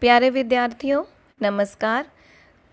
प्यारे विद्यार्थियों नमस्कार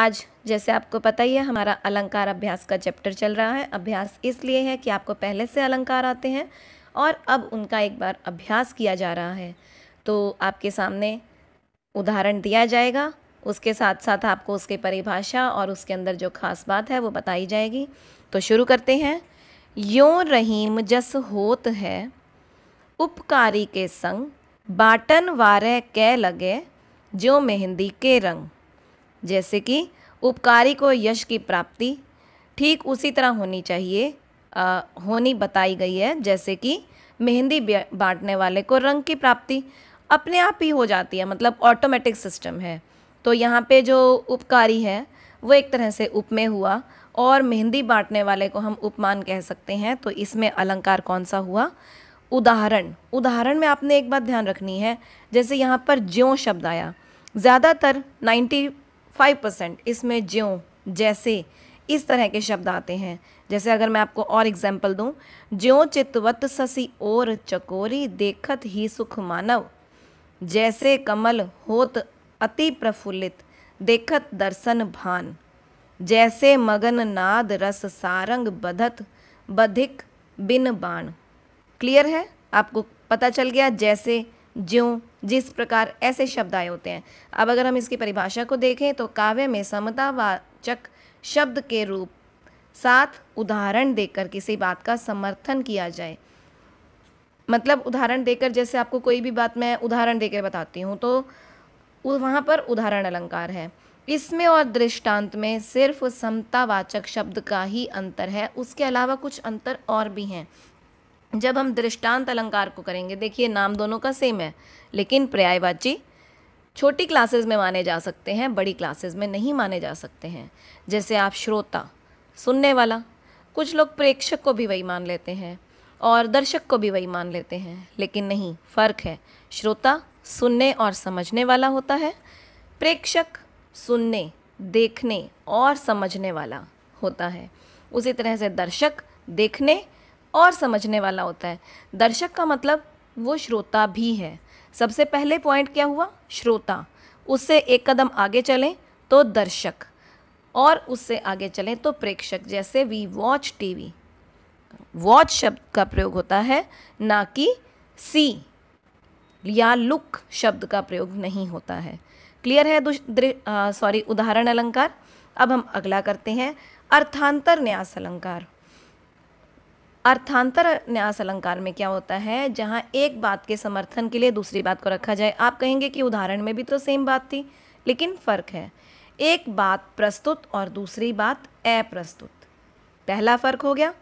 आज जैसे आपको पता ही है हमारा अलंकार अभ्यास का चैप्टर चल रहा है अभ्यास इसलिए है कि आपको पहले से अलंकार आते हैं और अब उनका एक बार अभ्यास किया जा रहा है तो आपके सामने उदाहरण दिया जाएगा उसके साथ साथ आपको उसके परिभाषा और उसके अंदर जो खास बात है वो बताई जाएगी तो शुरू करते हैं यो रहीम जस होत है उपकारी के संग बाटन वारे कै लगे जो मेहंदी के रंग जैसे कि उपकारी को यश की प्राप्ति ठीक उसी तरह होनी चाहिए आ, होनी बताई गई है जैसे कि मेहंदी बांटने वाले को रंग की प्राप्ति अपने आप ही हो जाती है मतलब ऑटोमेटिक सिस्टम है तो यहाँ पे जो उपकारी है वो एक तरह से उपमेय हुआ और मेहंदी बांटने वाले को हम उपमान कह सकते हैं तो इसमें अलंकार कौन सा हुआ उदाहरण उदाहरण में आपने एक बात ध्यान रखनी है जैसे यहाँ पर ज्यों शब्द आया ज़्यादातर 95 परसेंट इसमें ज्यों जैसे इस तरह के शब्द आते हैं जैसे अगर मैं आपको और एग्जाम्पल दूँ ज्यों चितवत ससी और चकोरी देखत ही सुख मानव जैसे कमल होत अति प्रफुल्लित देखत दर्शन भान जैसे मगन नाद रस सारंग बधत बधिक बिन बाण क्लियर है आपको पता चल गया जैसे ज्यों जिस प्रकार ऐसे शब्द आए होते हैं अब अगर हम इसकी परिभाषा को देखें तो काव्य में समतावाचक शब्द के रूप साथ उदाहरण देकर किसी बात का समर्थन किया जाए मतलब उदाहरण देकर जैसे आपको कोई भी बात मैं उदाहरण देकर बताती हूँ तो वहाँ पर उदाहरण अलंकार है इसमें और दृष्टांत में सिर्फ समतावाचक शब्द का ही अंतर है उसके अलावा कुछ अंतर और भी हैं जब हम दृष्टांत अलंकार को करेंगे देखिए नाम दोनों का सेम है लेकिन पर्यायवाची छोटी क्लासेस में माने जा सकते हैं बड़ी क्लासेस में नहीं माने जा सकते हैं जैसे आप श्रोता सुनने वाला कुछ लोग प्रेक्षक को भी वही मान लेते हैं और दर्शक को भी वही मान लेते हैं लेकिन नहीं फ़र्क है श्रोता सुनने और समझने वाला होता है प्रेक्षक सुनने देखने और समझने वाला होता है उसी तरह से दर्शक देखने और समझने वाला होता है दर्शक का मतलब वो श्रोता भी है सबसे पहले पॉइंट क्या हुआ श्रोता उससे एक कदम आगे चलें तो दर्शक और उससे आगे चलें तो प्रेक्षक जैसे वी वॉच टीवी वॉच शब्द का प्रयोग होता है ना कि सी या लुक शब्द का प्रयोग नहीं होता है क्लियर है सॉरी उदाहरण अलंकार अब हम अगला करते हैं अर्थांतर न्यास अलंकार अर्थांतर न्यास अलंकार में क्या होता है जहाँ एक बात के समर्थन के लिए दूसरी बात को रखा जाए आप कहेंगे कि उदाहरण में भी तो सेम बात थी लेकिन फ़र्क है एक बात प्रस्तुत और दूसरी बात अप्रस्तुत पहला फ़र्क हो गया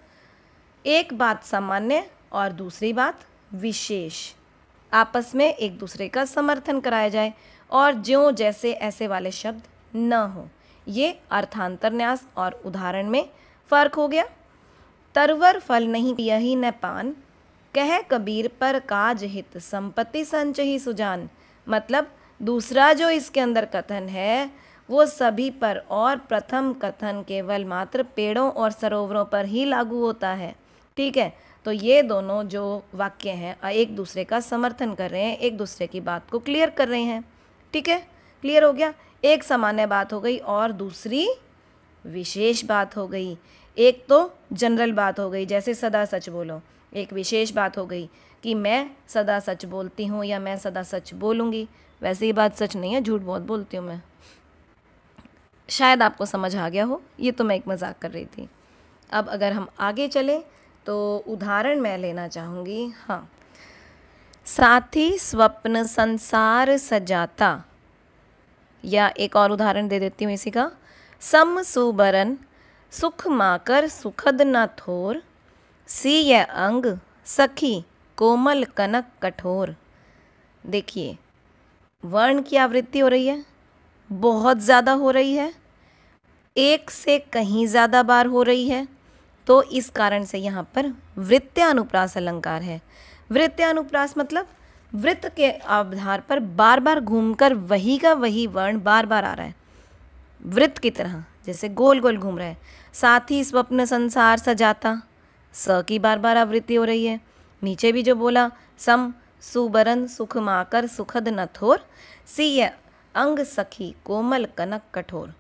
एक बात सामान्य और दूसरी बात विशेष आपस में एक दूसरे का समर्थन कराया जाए और ज्यो जैसे ऐसे वाले शब्द न हो ये अर्थांतर न्यास और उदाहरण में फ़र्क हो गया तरवर फल नहीं यही न पान कह कबीर पर काज हित संपत्ति संच ही सुजान मतलब दूसरा जो इसके अंदर कथन है वो सभी पर और प्रथम कथन केवल मात्र पेड़ों और सरोवरों पर ही लागू होता है ठीक है तो ये दोनों जो वाक्य हैं एक दूसरे का समर्थन कर रहे हैं एक दूसरे की बात को क्लियर कर रहे हैं ठीक है क्लियर हो गया एक सामान्य बात हो गई और दूसरी विशेष बात हो गई एक तो जनरल बात हो गई जैसे सदा सच बोलो एक विशेष बात हो गई कि मैं सदा सच बोलती हूँ या मैं सदा सच बोलूँगी वैसे ये बात सच नहीं है झूठ बहुत बोलती हूँ मैं शायद आपको समझ आ गया हो ये तो मैं एक मजाक कर रही थी अब अगर हम आगे चले तो उदाहरण मैं लेना चाहूँगी हाँ साथी स्वप्न संसार सजाता या एक और उदाहरण दे देती हूँ इसी का सम सुबरन सुख माकर सुखद न थोर सी यह अंग सखी कोमल कनक कठोर देखिए वर्ण की आवृत्ति हो रही है बहुत ज़्यादा हो रही है एक से कहीं ज़्यादा बार हो रही है तो इस कारण से यहाँ पर वृत्त्यानुप्रास अलंकार है वृत्त्यानुप्रास मतलब वृत्त के आधार पर बार बार घूमकर वही का वही वर्ण बार बार आ रहा है वृत्त की तरह जैसे गोल गोल घूम रहा है साथ ही स्वप्न संसार सजाता स की बार बार आवृत्ति हो रही है नीचे भी जो बोला सम सुबरन सुख माकर सुखद नथोर सीय अंग सखी कोमल कनक कठोर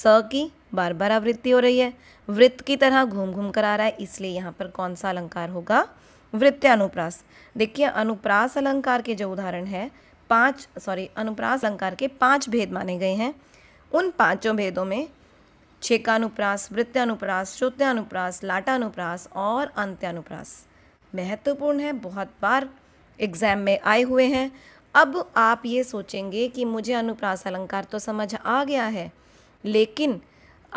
स की बार बार आवृत्ति हो रही है वृत्त की तरह घूम घूम कर आ रहा है इसलिए यहाँ पर कौन सा अलंकार होगा वृत्त्यानुप्रास देखिए अनुप्रास अलंकार के जो उदाहरण है पांच सॉरी अनुप्रास अलंकार के पांच भेद माने गए हैं उन पांचों भेदों में छेकानुप्रास वृत्तानुप्रास श्रोत्यानुप्रास लाटानुप्रास और अंत्यानुप्रास महत्वपूर्ण है बहुत बार एग्ज़ाम में आए हुए हैं अब आप ये सोचेंगे कि मुझे अनुप्रास अलंकार तो समझ आ गया है लेकिन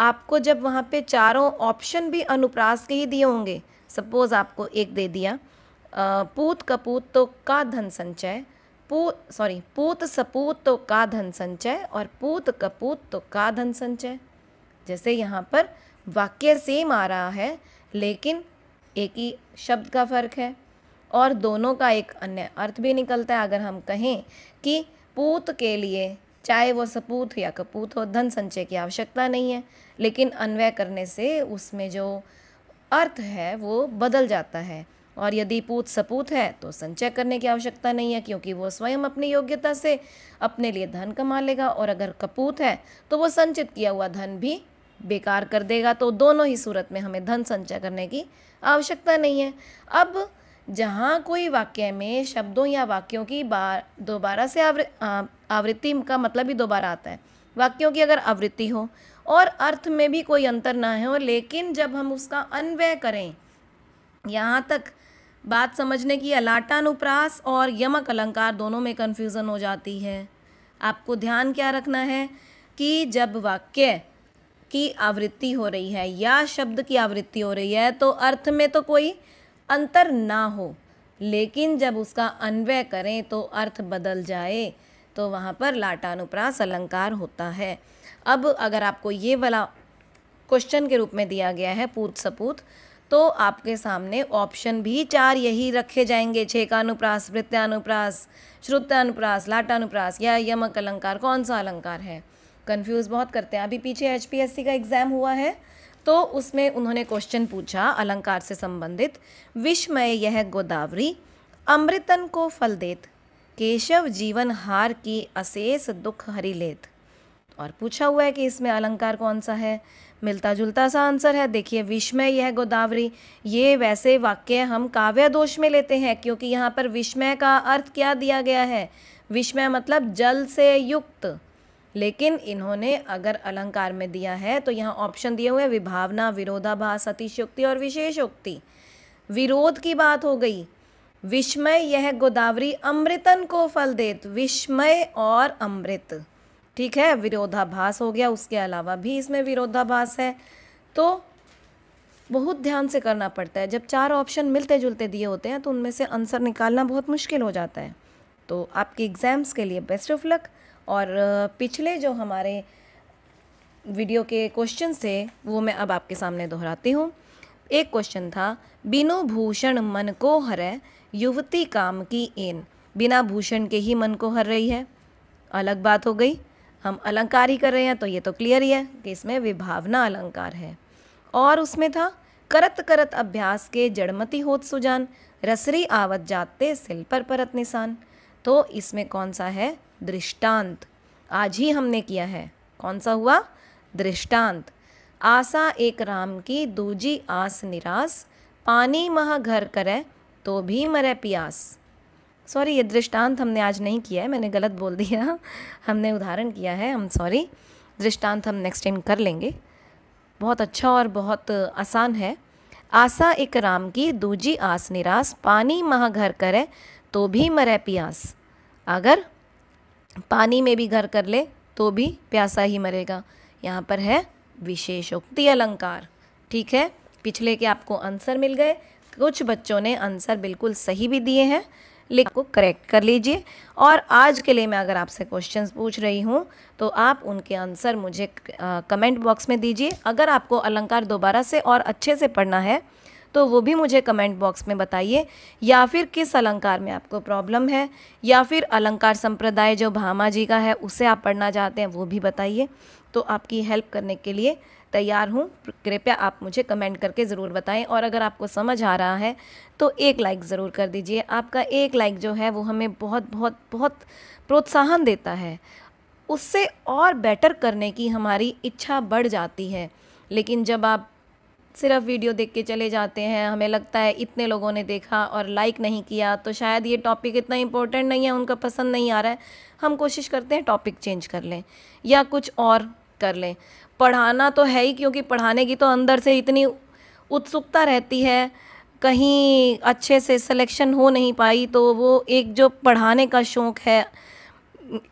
आपको जब वहाँ पे चारों ऑप्शन भी अनुप्रास के ही दिए होंगे सपोज़ आपको एक दे दिया पूत कपूत तो का धन संचय पू सॉरी पूत सपूत तो का धन संचय और पूत कपूत तो का धन संचय जैसे यहाँ पर वाक्य सेम आ रहा है लेकिन एक ही शब्द का फ़र्क है और दोनों का एक अन्य अर्थ भी निकलता है अगर हम कहें कि पूत के लिए चाहे वो सपूत या कपूत हो धन संचय की आवश्यकता नहीं है लेकिन अन्वय करने से उसमें जो अर्थ है वो बदल जाता है और यदि पूत सपूत है तो संचय करने की आवश्यकता नहीं है क्योंकि वो स्वयं अपनी योग्यता से अपने लिए धन कमा लेगा और अगर कपूत है तो वो संचित किया हुआ धन भी बेकार कर देगा तो दोनों ही सूरत में हमें धन संचय करने की आवश्यकता नहीं है अब जहाँ कोई वाक्य में शब्दों या वाक्यों की बार दोबारा से आवृत्ति का मतलब ही दोबारा आता है वाक्यों की अगर आवृत्ति हो और अर्थ में भी कोई अंतर ना हो लेकिन जब हम उसका अन्वय करें यहाँ तक बात समझने की अलाटानुप्रास और यमक अलंकार दोनों में कन्फ्यूज़न हो जाती है आपको ध्यान क्या रखना है कि जब वाक्य की आवृत्ति हो रही है या शब्द की आवृत्ति हो रही है तो अर्थ में तो कोई अंतर ना हो लेकिन जब उसका अन्वय करें तो अर्थ बदल जाए तो वहाँ पर लाटानुप्रास अलंकार होता है अब अगर आपको ये वाला क्वेश्चन के रूप में दिया गया है पूत सपूत तो आपके सामने ऑप्शन भी चार यही रखे जाएंगे छेकानुप्रास वृत्यानुप्रास श्रुत्यानुप्रास लाटानुप्रास या यमक अलंकार कौन सा अलंकार है कंफ्यूज बहुत करते हैं अभी पीछे एच का एग्ज़ाम हुआ है तो उसमें उन्होंने क्वेश्चन पूछा अलंकार से संबंधित विश्वमय यह गोदावरी अमृतन को फल देत केशव जीवन हार की अशेष दुख हरी लेत और पूछा हुआ है कि इसमें अलंकार कौन सा है मिलता जुलता सा आंसर है देखिए विश्वमय यह गोदावरी ये वैसे वाक्य हम काव्य दोष में लेते हैं क्योंकि यहाँ पर विश्वमय का अर्थ क्या दिया गया है विश्वमय मतलब जल से युक्त लेकिन इन्होंने अगर अलंकार में दिया है तो यहाँ ऑप्शन दिए हुए हैं विभावना विरोधाभास अतिशयोक्ति और विशेषोक्ति विरोध की बात हो गई विस्मय यह गोदावरी अमृतन को फल देत विस्मय और अमृत ठीक है विरोधाभास हो गया उसके अलावा भी इसमें विरोधाभास है तो बहुत ध्यान से करना पड़ता है जब चार ऑप्शन मिलते जुलते दिए होते हैं तो उनमें से आंसर निकालना बहुत मुश्किल हो जाता है तो आपकी एग्ज़ाम्स के लिए बेस्ट ऑफ लक और पिछले जो हमारे वीडियो के क्वेश्चन थे वो मैं अब आपके सामने दोहराती हूँ एक क्वेश्चन था बिनु भूषण मन को हरे युवती काम की एन बिना भूषण के ही मन को हर रही है अलग बात हो गई हम अलंकार ही कर रहे हैं तो ये तो क्लियर ही है कि इसमें विभावना अलंकार है और उसमें था करत करत अभ्यास के जड़मती होत सुजान रसरी आवत जाते सिल पर परत निशान तो इसमें कौन सा है दृष्टांत आज ही हमने किया है कौन सा हुआ दृष्टांत आशा एक राम की दूजी आस निराश पानी मह घर करे तो भी मरे प्यास सॉरी ये दृष्टांत हमने आज नहीं किया है मैंने गलत बोल दिया हमने उदाहरण किया है हम सॉरी दृष्टांत हम नेक्स्ट टाइम कर लेंगे बहुत अच्छा और बहुत आसान है आशा एक राम की दूजी आस निराश पानी महा घर करे तो भी मरे प्यास अगर पानी में भी घर कर ले तो भी प्यासा ही मरेगा यहाँ पर है विशेषोक्ति अलंकार ठीक है पिछले के आपको आंसर मिल गए कुछ बच्चों ने आंसर बिल्कुल सही भी दिए हैं लेकिन आपको करेक्ट कर लीजिए और आज के लिए मैं अगर आपसे क्वेश्चंस पूछ रही हूँ तो आप उनके आंसर मुझे कमेंट बॉक्स में दीजिए अगर आपको अलंकार दोबारा से और अच्छे से पढ़ना है तो वो भी मुझे कमेंट बॉक्स में बताइए या फिर किस अलंकार में आपको प्रॉब्लम है या फिर अलंकार संप्रदाय जो भामा जी का है उसे आप पढ़ना चाहते हैं वो भी बताइए तो आपकी हेल्प करने के लिए तैयार हूँ कृपया आप मुझे कमेंट करके ज़रूर बताएं और अगर आपको समझ आ रहा है तो एक लाइक ज़रूर कर दीजिए आपका एक लाइक जो है वो हमें बहुत बहुत बहुत प्रोत्साहन देता है उससे और बेटर करने की हमारी इच्छा बढ़ जाती है लेकिन जब आप सिर्फ वीडियो देख के चले जाते हैं हमें लगता है इतने लोगों ने देखा और लाइक नहीं किया तो शायद ये टॉपिक इतना इम्पोर्टेंट नहीं है उनका पसंद नहीं आ रहा है हम कोशिश करते हैं टॉपिक चेंज कर लें या कुछ और कर लें पढ़ाना तो है ही क्योंकि पढ़ाने की तो अंदर से इतनी उत्सुकता रहती है कहीं अच्छे से सिलेक्शन हो नहीं पाई तो वो एक जो पढ़ाने का शौक़ है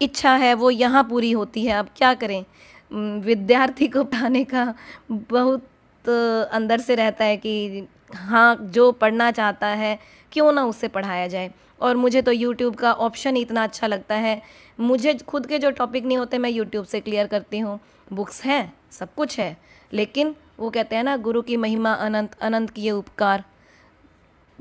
इच्छा है वो यहाँ पूरी होती है अब क्या करें विद्यार्थी को पढ़ाने का बहुत अंदर से रहता है कि हाँ जो पढ़ना चाहता है क्यों ना उससे पढ़ाया जाए और मुझे तो यूट्यूब का ऑप्शन इतना अच्छा लगता है मुझे खुद के जो टॉपिक नहीं होते मैं यूट्यूब से क्लियर करती हूँ बुक्स हैं सब कुछ है लेकिन वो कहते हैं ना गुरु की महिमा अनंत अनंत किए उपकार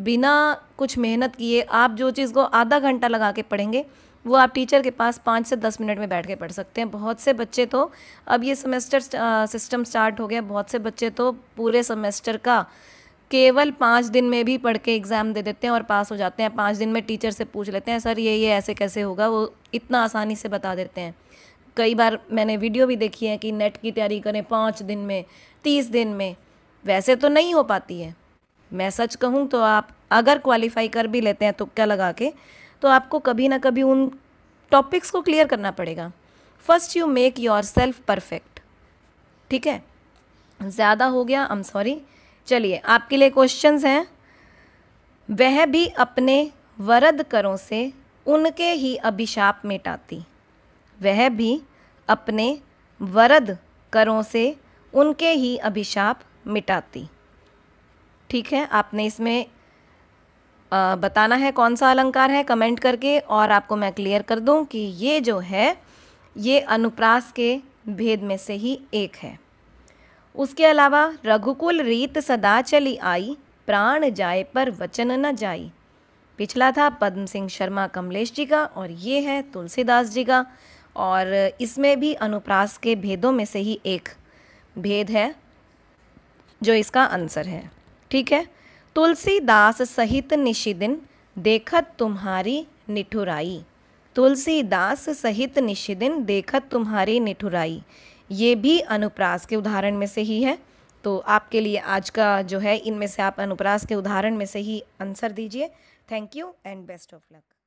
बिना कुछ मेहनत किए आप जो चीज़ को आधा घंटा लगा के पढ़ेंगे वो आप टीचर के पास पाँच से दस मिनट में बैठ के पढ़ सकते हैं बहुत से बच्चे तो अब ये सेमेस्टर सिस्टम स्टार्ट हो गया बहुत से बच्चे तो पूरे सेमेस्टर का केवल पाँच दिन में भी पढ़ के एग्ज़ाम दे देते हैं और पास हो जाते हैं पाँच दिन में टीचर से पूछ लेते हैं सर ये ये ऐसे कैसे होगा वो इतना आसानी से बता देते हैं कई बार मैंने वीडियो भी देखी है कि नेट की तैयारी करें पाँच दिन में तीस दिन में वैसे तो नहीं हो पाती है मैं सच कहूँ तो आप अगर क्वालिफाई कर भी लेते हैं तो क्या लगा के तो आपको कभी ना कभी उन टॉपिक्स को क्लियर करना पड़ेगा first you make yourself perfect ठीक है ज़्यादा हो गया आई एम सॉरी चलिए आपके लिए क्वेश्चन हैं वह भी अपने वरद करों से उनके ही अभिशाप मिटाती वह भी अपने वरद करों से उनके ही अभिशाप मिटाती ठीक है आपने इसमें बताना है कौन सा अलंकार है कमेंट करके और आपको मैं क्लियर कर दूं कि ये जो है ये अनुप्रास के भेद में से ही एक है उसके अलावा रघुकुल रीत सदा चली आई प्राण जाए पर वचन न जाई पिछला था पद्म सिंह शर्मा कमलेश जी का और ये है तुलसीदास जी का और इसमें भी अनुप्रास के भेदों में से ही एक भेद है जो इसका आंसर है ठीक है तुलसीदास सहित निशिदिन देखत तुम्हारी निठुराई तुलसीदास सहित निशिदिन देखत तुम्हारी निठुराई ये भी अनुप्रास के उदाहरण में से ही है तो आपके लिए आज का जो है इनमें से आप अनुप्रास के उदाहरण में से ही आंसर दीजिए thank you and best of luck